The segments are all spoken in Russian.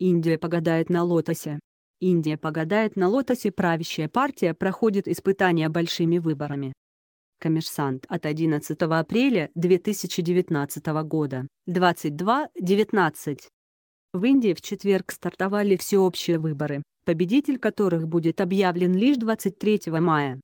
Индия погадает на лотосе. Индия погадает на лотосе правящая партия проходит испытания большими выборами. Коммерсант от 11 апреля 2019 года, 22.19. В Индии в четверг стартовали всеобщие выборы, победитель которых будет объявлен лишь 23 мая.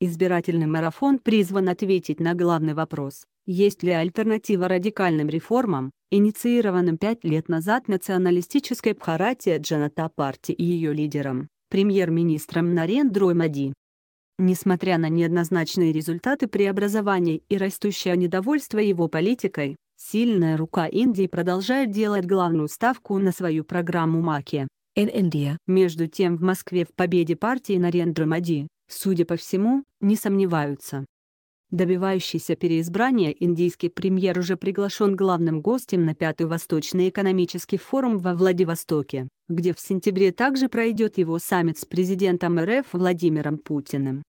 Избирательный марафон призван ответить на главный вопрос есть ли альтернатива радикальным реформам, инициированным пять лет назад националистической Бхаратия Джаната Парти и ее лидером, премьер-министром Нарендрой Мади? Несмотря на неоднозначные результаты преобразований и растущее недовольство его политикой, сильная рука Индии продолжает делать главную ставку на свою программу Маки. In India. Между тем в Москве в победе партии Нарендры Мади, судя по всему, не сомневаются добивающийся переизбрания, индийский премьер уже приглашен главным гостем на Пятый Восточный экономический форум во Владивостоке, где в сентябре также пройдет его саммит с президентом РФ Владимиром Путиным.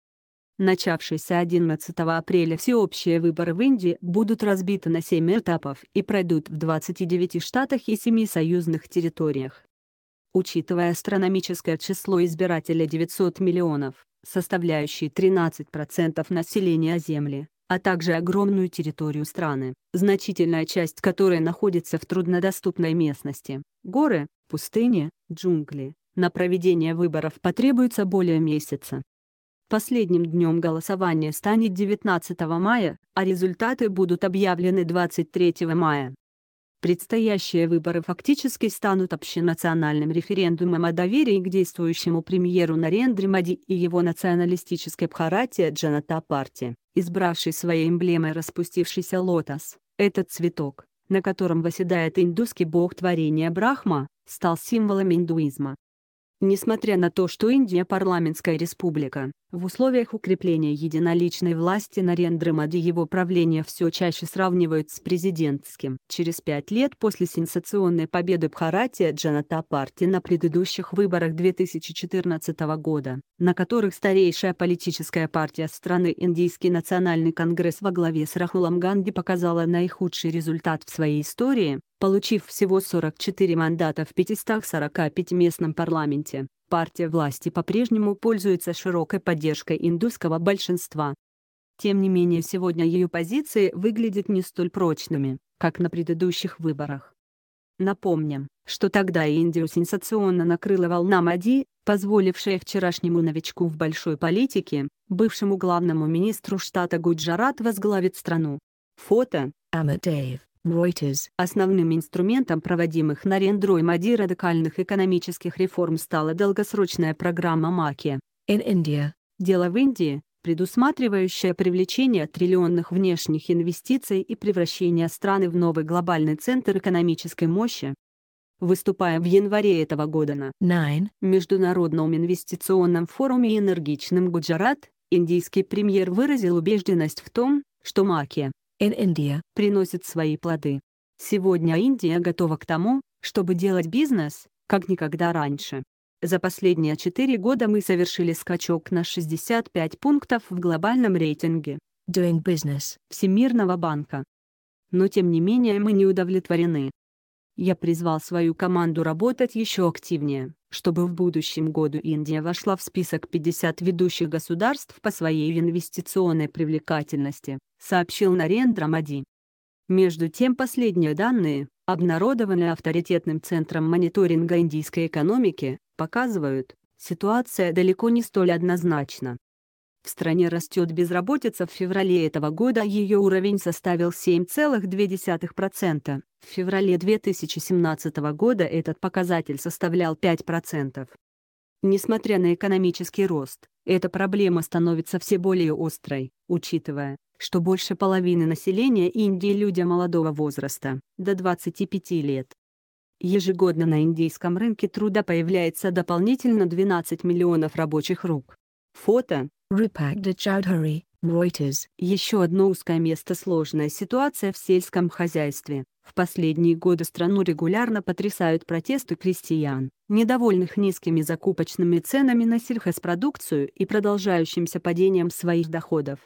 Начавшиеся 11 апреля всеобщие выборы в Индии будут разбиты на 7 этапов и пройдут в 29 штатах и 7 союзных территориях. Учитывая астрономическое число избирателей 900 миллионов, составляющие 13% населения Земли, а также огромную территорию страны, значительная часть которой находится в труднодоступной местности. Горы, пустыни, джунгли. На проведение выборов потребуется более месяца. Последним днем голосования станет 19 мая, а результаты будут объявлены 23 мая. Предстоящие выборы фактически станут общенациональным референдумом о доверии к действующему премьеру Нарендре Мади и его националистической Бхаратия Джаната Парти, избравшей своей эмблемой распустившийся лотос. Этот цветок, на котором восседает индусский бог творения Брахма, стал символом индуизма. Несмотря на то, что Индия – парламентская республика, в условиях укрепления единоличной власти Нарендры Мади его правление все чаще сравнивают с президентским. Через пять лет после сенсационной победы Бхаратия Джаната партии на предыдущих выборах 2014 года, на которых старейшая политическая партия страны Индийский национальный конгресс во главе с Рахулом Ганди показала наихудший результат в своей истории, получив всего 44 мандата в 545 местном парламенте, партия власти по-прежнему пользуется широкой поддержкой индусского большинства. Тем не менее сегодня ее позиции выглядят не столь прочными, как на предыдущих выборах. Напомним, что тогда Индию сенсационно накрыла волна Мади, позволившая вчерашнему новичку в большой политике, бывшему главному министру штата Гуджарат возглавить страну. Фото Амадеев Reuters. Основным инструментом проводимых на Рендроймади радикальных экономических реформ стала долгосрочная программа Маки. In India. Дело в Индии, предусматривающая привлечение триллионных внешних инвестиций и превращение страны в новый глобальный центр экономической мощи. Выступая в январе этого года на Nine. Международном инвестиционном форуме энергичным Гуджарат, индийский премьер выразил убежденность в том, что Маки индия приносит свои плоды. Сегодня Индия готова к тому, чтобы делать бизнес, как никогда раньше. За последние 4 года мы совершили скачок на 65 пунктов в глобальном рейтинге Doing Business Всемирного банка. Но тем не менее мы не удовлетворены. Я призвал свою команду работать еще активнее чтобы в будущем году Индия вошла в список 50 ведущих государств по своей инвестиционной привлекательности, сообщил Нарендра Мади. Между тем последние данные, обнародованные авторитетным центром мониторинга индийской экономики, показывают, ситуация далеко не столь однозначна. В стране растет безработица в феврале этого года ее уровень составил 7,2%. В феврале 2017 года этот показатель составлял 5%. Несмотря на экономический рост, эта проблема становится все более острой, учитывая, что больше половины населения Индии – люди молодого возраста, до 25 лет. Ежегодно на индийском рынке труда появляется дополнительно 12 миллионов рабочих рук. Фото Рупагда Чаудхари, Reuters. Еще одно узкое место – сложная ситуация в сельском хозяйстве. В последние годы страну регулярно потрясают протесты крестьян, недовольных низкими закупочными ценами на сельхозпродукцию и продолжающимся падением своих доходов.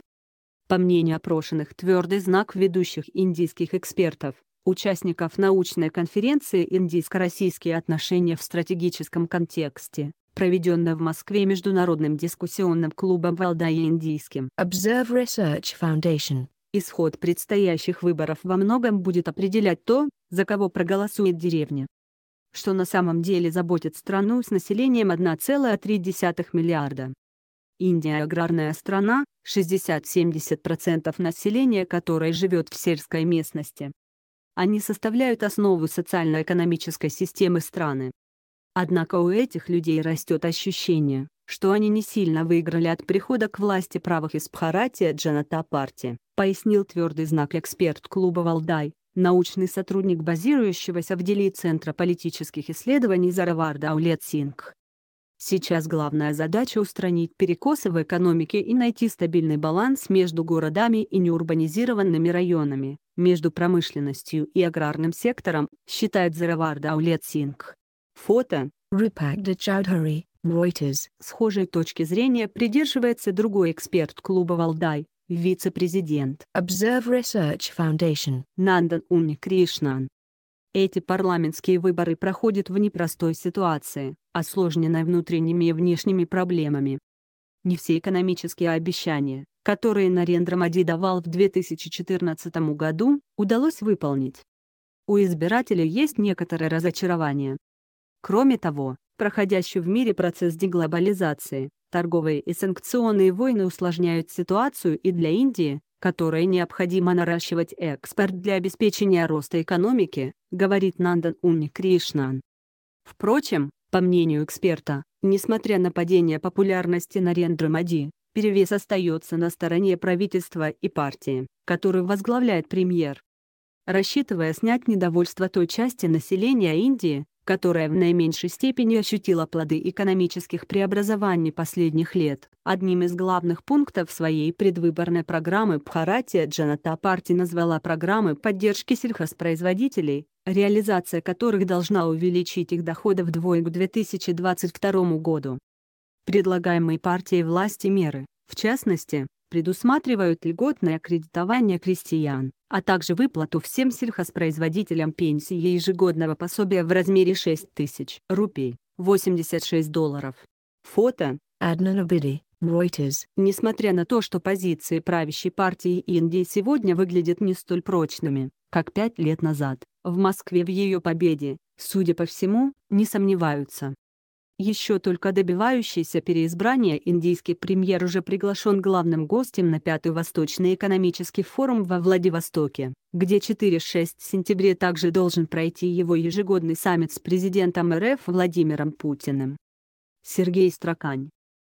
По мнению опрошенных, твердый знак ведущих индийских экспертов, участников научной конференции «Индийско-российские отношения в стратегическом контексте» проведенная в Москве Международным дискуссионным клубом «Валда» и Индийским. Observe Research Foundation. Исход предстоящих выборов во многом будет определять то, за кого проголосует деревня. Что на самом деле заботит страну с населением 1,3 миллиарда. Индия – аграрная страна, 60-70% населения которой живет в сельской местности. Они составляют основу социально-экономической системы страны. Однако у этих людей растет ощущение, что они не сильно выиграли от прихода к власти правых из Бхаратия Джаната партии, пояснил твердый знак эксперт клуба «Валдай», научный сотрудник базирующегося в Дели Центра политических исследований Зараварда Аулет Сингх. Сейчас главная задача устранить перекосы в экономике и найти стабильный баланс между городами и неурбанизированными районами, между промышленностью и аграрным сектором, считает Зараварда Аулет Сингх. Фото. Repacked Chowdhury, Reuters. Схожей точки зрения придерживается другой эксперт клуба «Валдай», вице-президент Observe Research Foundation Нандан Уни Кришнан. Эти парламентские выборы проходят в непростой ситуации, осложненной внутренними и внешними проблемами. Не все экономические обещания, которые Нарендра Мади давал в 2014 году, удалось выполнить. У избирателей есть некоторое разочарование, Кроме того, проходящий в мире процесс деглобализации, торговые и санкционные войны усложняют ситуацию и для Индии, которой необходимо наращивать экспорт для обеспечения роста экономики, говорит Нандан Уни Кришнан. Впрочем, по мнению эксперта, несмотря на падение популярности Нарендра Мади, перевес остается на стороне правительства и партии, которую возглавляет премьер. Рассчитывая снять недовольство той части населения Индии, которая в наименьшей степени ощутила плоды экономических преобразований последних лет. Одним из главных пунктов своей предвыборной программы Бхаратия Джаната Парти назвала программы поддержки сельхозпроизводителей, реализация которых должна увеличить их доходы вдвое к 2022 году. Предлагаемые партией власти меры, в частности, предусматривают льготное кредитование крестьян, а также выплату всем сельхозпроизводителям пенсии ежегодного пособия в размере 6 тысяч рупий, 86 долларов. Фото. Adnan Reuters. Несмотря на то, что позиции правящей партии Индии сегодня выглядят не столь прочными, как пять лет назад, в Москве в ее победе, судя по всему, не сомневаются еще только добивающийся переизбрания, индийский премьер уже приглашен главным гостем на Пятый Восточный экономический форум во Владивостоке, где 4-6 сентября также должен пройти его ежегодный саммит с президентом РФ Владимиром Путиным. Сергей Строкань